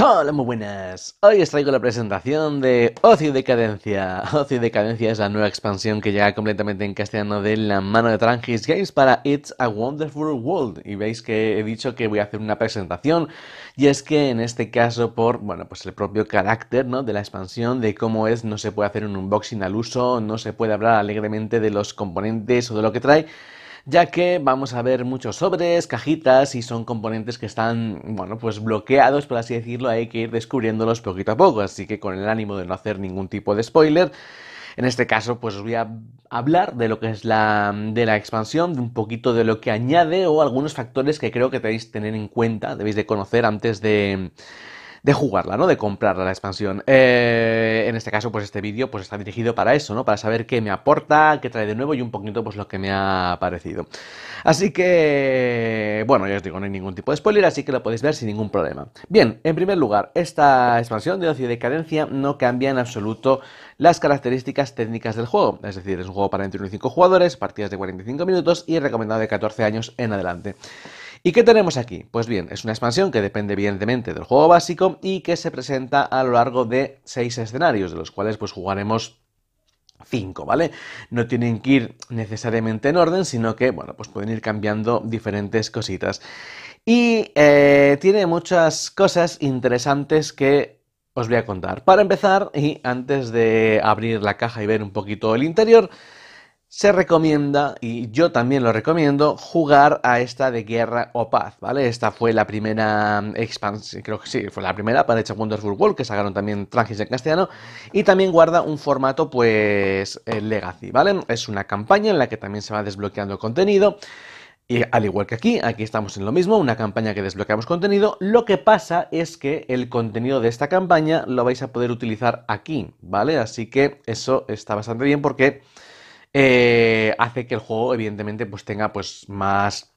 Hola, muy buenas. Hoy os traigo la presentación de Ocio y Decadencia. Ocio y Decadencia es la nueva expansión que llega completamente en castellano de la mano de Trangis Games para It's a Wonderful World. Y veis que he dicho que voy a hacer una presentación. Y es que en este caso, por bueno, pues el propio carácter ¿no? de la expansión, de cómo es, no se puede hacer un unboxing al uso, no se puede hablar alegremente de los componentes o de lo que trae ya que vamos a ver muchos sobres, cajitas y son componentes que están, bueno, pues bloqueados, por así decirlo, hay que ir descubriéndolos poquito a poco, así que con el ánimo de no hacer ningún tipo de spoiler, en este caso, pues os voy a hablar de lo que es la, de la expansión, de un poquito de lo que añade o algunos factores que creo que debéis tener en cuenta, debéis de conocer antes de, de jugarla, ¿no? De comprarla la expansión. Eh, en este caso, pues este vídeo pues está dirigido para eso, ¿no? Para saber qué me aporta, qué trae de nuevo y un poquito pues lo que me ha parecido. Así que, bueno, ya os digo, no hay ningún tipo de spoiler, así que lo podéis ver sin ningún problema. Bien, en primer lugar, esta expansión de ocio y decadencia no cambia en absoluto las características técnicas del juego. Es decir, es un juego para entre 1 y 5 jugadores, partidas de 45 minutos y recomendado de 14 años en adelante. ¿Y qué tenemos aquí? Pues bien, es una expansión que depende evidentemente del juego básico y que se presenta a lo largo de seis escenarios, de los cuales pues jugaremos 5, ¿vale? No tienen que ir necesariamente en orden, sino que, bueno, pues pueden ir cambiando diferentes cositas. Y eh, tiene muchas cosas interesantes que os voy a contar. Para empezar, y antes de abrir la caja y ver un poquito el interior, se recomienda, y yo también lo recomiendo, jugar a esta de Guerra o Paz, ¿vale? Esta fue la primera mm, expansión, creo que sí, fue la primera para hecha Wonderful World, que sacaron también Trangis en castellano, y también guarda un formato, pues, eh, Legacy, ¿vale? Es una campaña en la que también se va desbloqueando contenido, y al igual que aquí, aquí estamos en lo mismo, una campaña que desbloqueamos contenido. Lo que pasa es que el contenido de esta campaña lo vais a poder utilizar aquí, ¿vale? Así que eso está bastante bien porque eh, hace que el juego, evidentemente, pues tenga pues más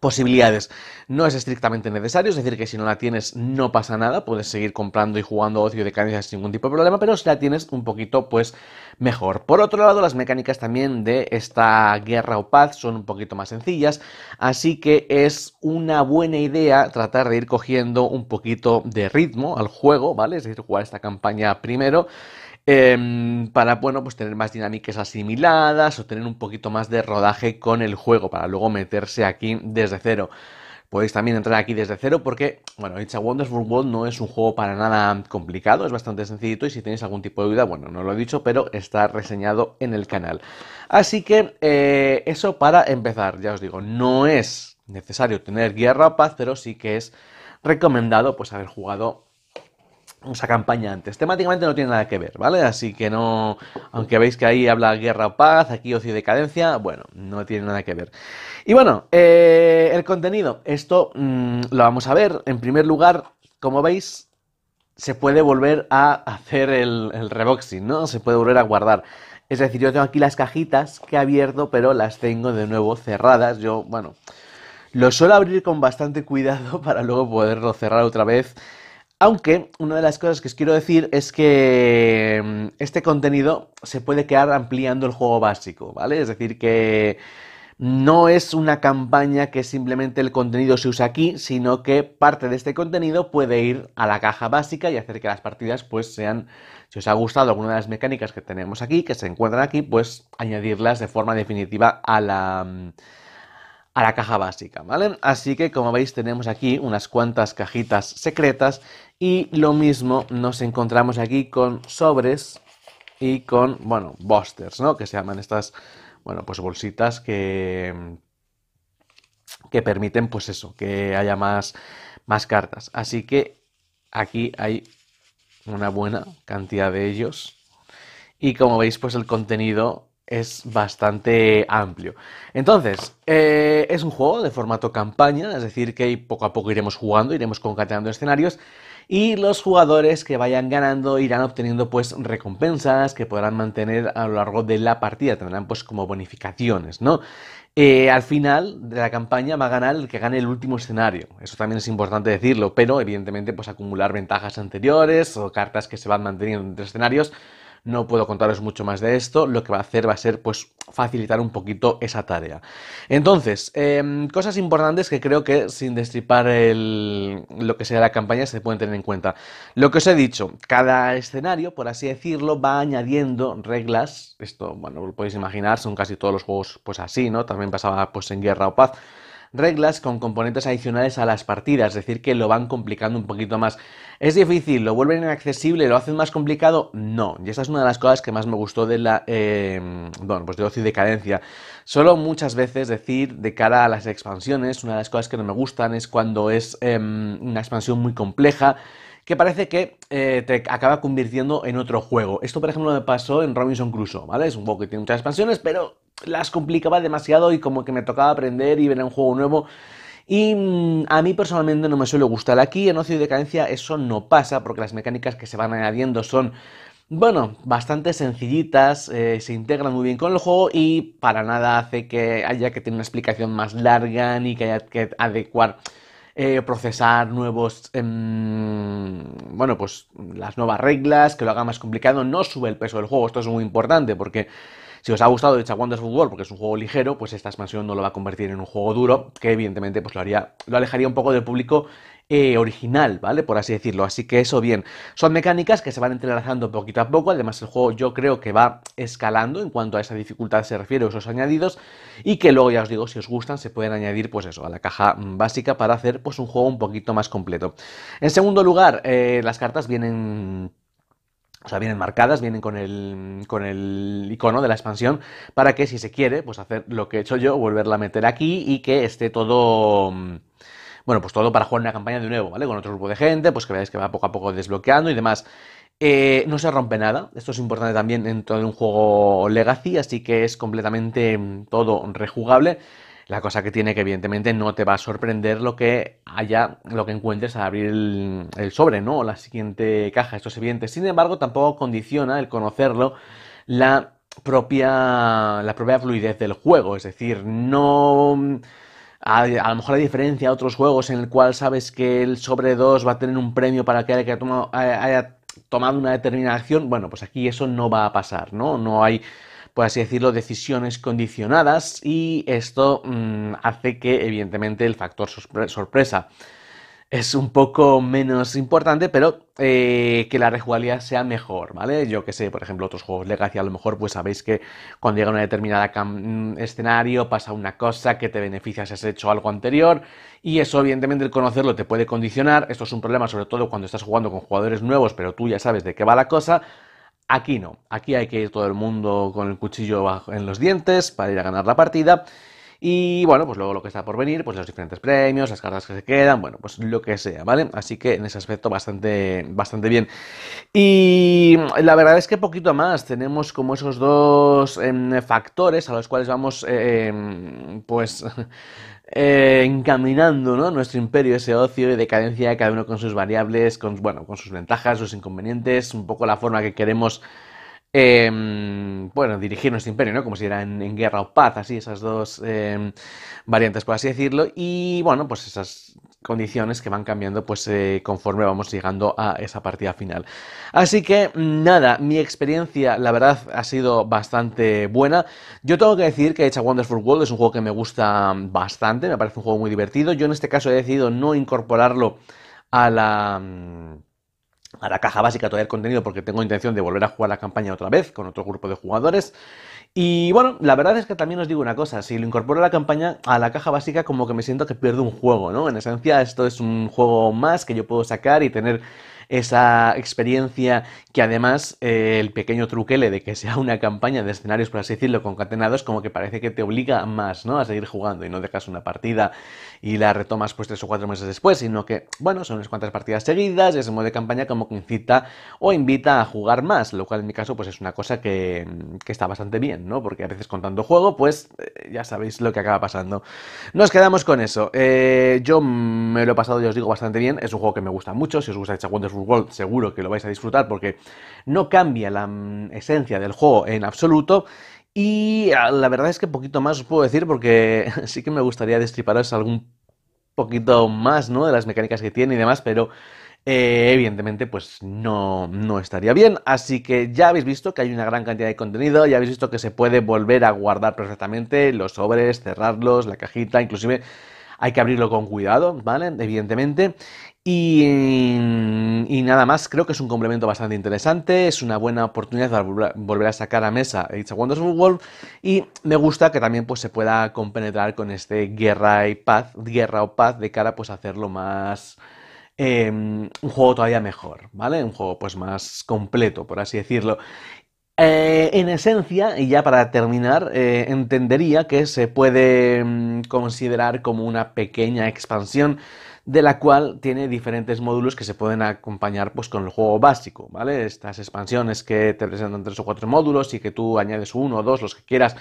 posibilidades. No es estrictamente necesario, es decir, que si no la tienes no pasa nada, puedes seguir comprando y jugando ocio de cadencia sin ningún tipo de problema, pero si la tienes un poquito, pues mejor. Por otro lado, las mecánicas también de esta guerra o paz son un poquito más sencillas, así que es una buena idea tratar de ir cogiendo un poquito de ritmo al juego, ¿vale? Es decir, jugar esta campaña primero Em, para, bueno, pues tener más dinámicas asimiladas o tener un poquito más de rodaje con el juego para luego meterse aquí desde cero. Podéis también entrar aquí desde cero porque, bueno, It's a Wonderful World no es un juego para nada complicado, es bastante sencillito y si tenéis algún tipo de duda, bueno, no lo he dicho, pero está reseñado en el canal. Así que eh, eso para empezar, ya os digo, no es necesario tener guía rapaz, pero sí que es recomendado pues haber jugado esa campaña antes. Temáticamente no tiene nada que ver, ¿vale? Así que no, aunque veis que ahí habla guerra o paz, aquí ocio y decadencia, bueno, no tiene nada que ver. Y bueno, eh, el contenido, esto mm, lo vamos a ver. En primer lugar, como veis, se puede volver a hacer el, el reboxing, ¿no? Se puede volver a guardar. Es decir, yo tengo aquí las cajitas que he abierto, pero las tengo de nuevo cerradas. Yo, bueno, lo suelo abrir con bastante cuidado para luego poderlo cerrar otra vez aunque una de las cosas que os quiero decir es que mm, este contenido se puede quedar ampliando el juego básico, ¿vale? Es decir, que no es una campaña que simplemente el contenido se usa aquí, sino que parte de este contenido puede ir a la caja básica y hacer que las partidas pues sean, si os ha gustado alguna de las mecánicas que tenemos aquí, que se encuentran aquí, pues añadirlas de forma definitiva a la mm, a la caja básica, ¿vale? Así que como veis tenemos aquí unas cuantas cajitas secretas y lo mismo nos encontramos aquí con sobres y con, bueno, busters, ¿no? Que se llaman estas, bueno, pues bolsitas que, que permiten, pues eso, que haya más, más cartas. Así que aquí hay una buena cantidad de ellos. Y como veis, pues el contenido es bastante amplio. Entonces, eh, es un juego de formato campaña, es decir, que poco a poco iremos jugando, iremos concatenando escenarios y los jugadores que vayan ganando irán obteniendo pues recompensas que podrán mantener a lo largo de la partida, tendrán pues como bonificaciones, ¿no? Eh, al final de la campaña va a ganar el que gane el último escenario. Eso también es importante decirlo, pero evidentemente pues acumular ventajas anteriores o cartas que se van manteniendo entre escenarios no puedo contaros mucho más de esto, lo que va a hacer va a ser pues facilitar un poquito esa tarea. Entonces, em, cosas importantes que creo que sin destripar el, lo que sea la campaña se pueden tener en cuenta. Lo que os he dicho, cada escenario, por así decirlo, va añadiendo reglas, esto, bueno, lo podéis imaginar, son casi todos los juegos pues así, ¿no? También pasaba pues en Guerra o Paz, reglas con componentes adicionales a las partidas, es decir, que lo van complicando un poquito más. ¿Es difícil? ¿Lo vuelven inaccesible? ¿Lo hacen más complicado? No, y esa es una de las cosas que más me gustó de la, eh, bueno, pues de Ocio y Decadencia. Solo muchas veces decir, de cara a las expansiones, una de las cosas que no me gustan es cuando es em, una expansión muy compleja, que parece que eh, te acaba convirtiendo en otro juego. Esto, por ejemplo, me pasó en Robinson Crusoe, ¿vale? Es un juego que tiene muchas expansiones, pero las complicaba demasiado y como que me tocaba aprender y ver un juego nuevo. Y mm, a mí personalmente no me suele gustar. Aquí en Ocio y Decadencia eso no pasa porque las mecánicas que se van añadiendo son, bueno, bastante sencillitas, eh, se integran muy bien con el juego y para nada hace que haya que tener una explicación más larga ni que haya que adecuar. Eh, procesar nuevos, em, bueno, pues las nuevas reglas, que lo haga más complicado, no sube el peso del juego, esto es muy importante porque si os ha gustado de a Football, porque es un juego ligero, pues esta expansión no lo va a convertir en un juego duro, que evidentemente pues lo haría, lo alejaría un poco del público eh, original, ¿vale? Por así decirlo. Así que eso bien. Son mecánicas que se van entrelazando poquito a poco. Además, el juego yo creo que va escalando en cuanto a esa dificultad se refiere, a esos añadidos. Y que luego, ya os digo, si os gustan, se pueden añadir, pues eso, a la caja mm, básica para hacer pues un juego un poquito más completo. En segundo lugar, eh, las cartas vienen o sea, vienen marcadas, vienen con el, con el icono de la expansión para que si se quiere, pues hacer lo que he hecho yo, volverla a meter aquí y que esté todo mm, bueno, pues todo para jugar una campaña de nuevo, ¿vale? Con otro grupo de gente, pues que veáis que va poco a poco desbloqueando y demás. Eh, no se rompe nada, esto es importante también dentro de un juego Legacy, así que es completamente mm, todo rejugable. La cosa que tiene que evidentemente no te va a sorprender lo que haya, lo que encuentres al abrir el, sobre, ¿no? la siguiente caja, esto es evidente. Sin embargo, tampoco condiciona el conocerlo la propia, la propia fluidez del juego, es decir, no... A, lo mejor a diferencia a otros juegos en el cual sabes que el sobre 2 va a tener un premio para que haya, tomado, haya tomado una determinada acción, bueno, pues aquí eso no va a pasar, ¿no? No hay por así decirlo, decisiones condicionadas y esto mm, hace que evidentemente el factor sorpresa es un poco menos importante, pero eh, que la rejugalidad sea mejor, ¿vale? Yo que sé, por ejemplo, otros juegos Legacy, a lo mejor pues sabéis que cuando llega una determinada mm, escenario pasa una cosa que te beneficia si has hecho algo anterior y eso evidentemente el conocerlo te puede condicionar, esto es un problema sobre todo cuando estás jugando con jugadores nuevos, pero tú ya sabes de qué va la cosa, Aquí no, aquí hay que ir todo el mundo con el cuchillo en los dientes para ir a ganar la partida y bueno, pues luego lo que está por venir, pues los diferentes premios, las cartas que se quedan, bueno, pues lo que sea, ¿vale? Así que en ese aspecto bastante, bastante bien. Y la verdad es que poquito más, tenemos como esos dos em, factores a los cuales vamos, em, pues... Eh, encaminando ¿no? nuestro imperio, ese ocio y decadencia, cada uno con sus variables, con, bueno, con sus ventajas, sus inconvenientes, un poco la forma que queremos eh, bueno, dirigir nuestro imperio, ¿no? Como si era en, guerra o paz, así, esas dos em, variantes, por así decirlo. Y bueno, pues esas condiciones que van cambiando pues eh, conforme vamos llegando a esa partida final. Así que nada, mi experiencia la verdad ha sido bastante buena. Yo tengo que decir que Hecha Wonderful World es un juego que me gusta bastante, me parece un juego muy divertido. Yo en este caso he decidido no incorporarlo a la a la caja básica todo el contenido porque tengo intención de volver a jugar la campaña otra vez con otro grupo de jugadores. Y bueno, la verdad es que también os digo una cosa, si lo incorporo a la campaña, a la caja básica como que me siento que pierdo un juego, ¿no? En esencia esto es un juego más que yo puedo sacar y tener esa experiencia que además eh, el pequeño truquele de que sea una campaña de escenarios, por así decirlo, concatenados, como que parece que te obliga más, ¿no? A seguir jugando y no dejas una partida y la retomas pues tres o cuatro meses después, sino que, bueno, son unas cuantas partidas seguidas, y ese modo de campaña como que incita o invita a jugar más, lo cual en mi caso pues es una cosa que, está bastante bien, ¿no? Porque a veces con tanto juego, pues eh, ya sabéis lo que acaba pasando. Nos quedamos con eso. Eh, yo me lo he pasado, ya os digo, bastante bien. Es un juego que me gusta mucho. Si os gusta cuántos. World seguro que lo vais a disfrutar porque no cambia la mm, esencia del juego en absoluto. Y ah, la verdad es que poquito más os puedo decir porque sí que me gustaría destriparos algún poquito más, ¿no? De las mecánicas que tiene y demás, pero eh, evidentemente pues no, no estaría bien. Así que ya habéis visto que hay una gran cantidad de contenido, ya habéis visto que se puede volver a guardar perfectamente los sobres, cerrarlos, la cajita, inclusive hay que abrirlo con cuidado, ¿vale? Evidentemente. Mm, y, nada más, creo que es un complemento bastante interesante, es una buena oportunidad para volver a sacar a mesa It's a Wonderful World y me gusta que también pues, se pueda compenetrar con este Guerra y Paz, Guerra o Paz de cara pues, a hacerlo más... Em, un juego todavía mejor, ¿vale? Un juego pues más completo, por así decirlo. Eh, en esencia, y ya para terminar, eh, entendería que se puede mm, considerar como una pequeña expansión de la cual tiene diferentes módulos que se pueden acompañar pues, con el juego básico, ¿vale? Estas expansiones que te presentan tres o cuatro módulos y que tú añades uno o dos, los que quieras,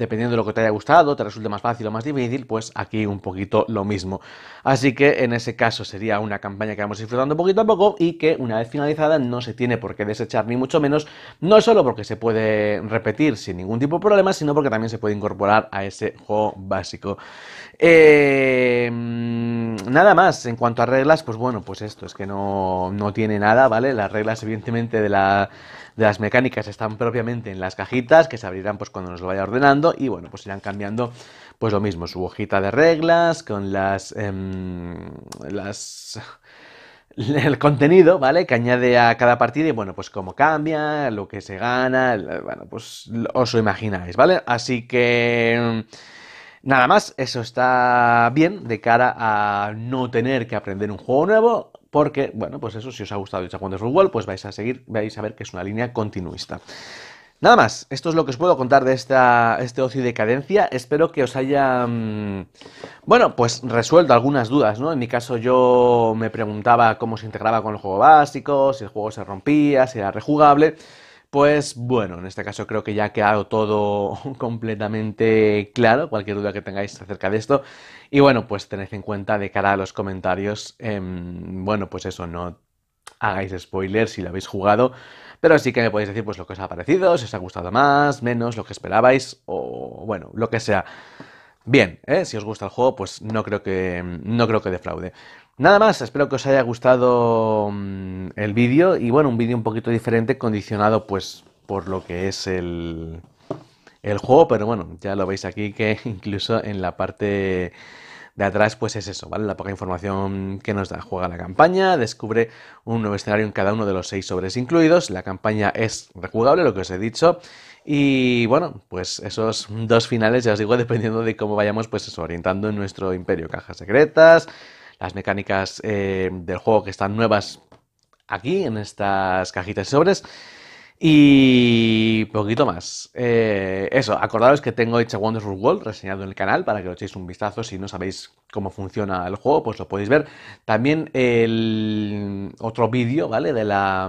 dependiendo de lo que te haya gustado, te resulte más fácil o más difícil, pues aquí un poquito lo mismo. Así que en ese caso sería una campaña que vamos disfrutando poquito a poco y que una vez finalizada no se tiene por qué desechar ni mucho menos, no solo porque se puede repetir sin ningún tipo de problema, sino porque también se puede incorporar a ese juego básico. Eh, nada más, en cuanto a reglas, pues bueno, pues esto, es que no, no tiene nada, ¿vale? Las reglas evidentemente de la de las mecánicas están propiamente en las cajitas, que se abrirán pues cuando nos lo vaya ordenando, y bueno, pues irán cambiando pues lo mismo, su hojita de reglas, con las... Em, las el contenido, ¿vale? Que añade a cada partida y bueno, pues cómo cambia, lo que se gana, bueno, pues os lo imagináis, ¿vale? Así que... Em, nada más, eso está bien de cara a no tener que aprender un juego nuevo, porque, bueno, pues eso, si os ha gustado el de fútbol pues vais a seguir, vais a ver que es una línea continuista. Nada más, esto es lo que os puedo contar de esta, este ocio de cadencia. Espero que os haya, mm, bueno, pues resuelto algunas dudas, ¿no? En mi caso yo me preguntaba cómo se integraba con el juego básico, si el juego se rompía, si era rejugable. Pues bueno, en este caso creo que ya ha quedado todo completamente claro, cualquier duda que tengáis acerca de esto. Y bueno, pues tened en cuenta de cara a los comentarios, em, bueno, pues eso, no hagáis spoiler si lo habéis jugado, pero sí que me podéis decir pues lo que os ha parecido, si os ha gustado más, menos, lo que esperabais o bueno, lo que sea bien. ¿eh? Si os gusta el juego, pues no creo que, no creo que defraude. Nada más, espero que os haya gustado mm, el vídeo y bueno, un vídeo un poquito diferente condicionado pues por lo que es el, el juego, pero bueno, ya lo veis aquí que incluso en la parte de atrás, pues es eso, ¿vale? La poca información que nos da. Juega la campaña, descubre un nuevo escenario en cada uno de los seis sobres incluidos. La campaña es rejugable, lo que os he dicho. Y bueno, pues esos dos finales, ya os digo, dependiendo de cómo vayamos, pues eso, orientando en nuestro imperio. Cajas secretas, las mecánicas eh, del juego que están nuevas aquí, en estas cajitas y sobres. Y poquito más. Eh, eso, acordaros que tengo It's a World reseñado en el canal para que lo echéis un vistazo. Si no sabéis cómo funciona el juego, pues lo podéis ver. También el otro vídeo, ¿vale? De la,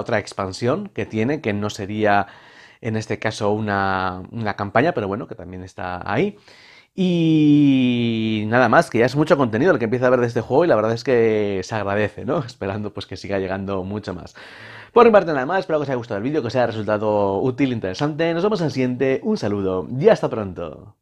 otra expansión que tiene, que no sería en este caso una, una campaña, pero bueno, que también está ahí. Y nada más, que ya es mucho contenido el que empieza a ver de este juego y la verdad es que se agradece, ¿no? Esperando pues que siga llegando mucho más. Por mi parte nada más, espero que os haya gustado el vídeo, que os haya resultado útil, interesante. Nos vemos en el siguiente, un saludo y hasta pronto.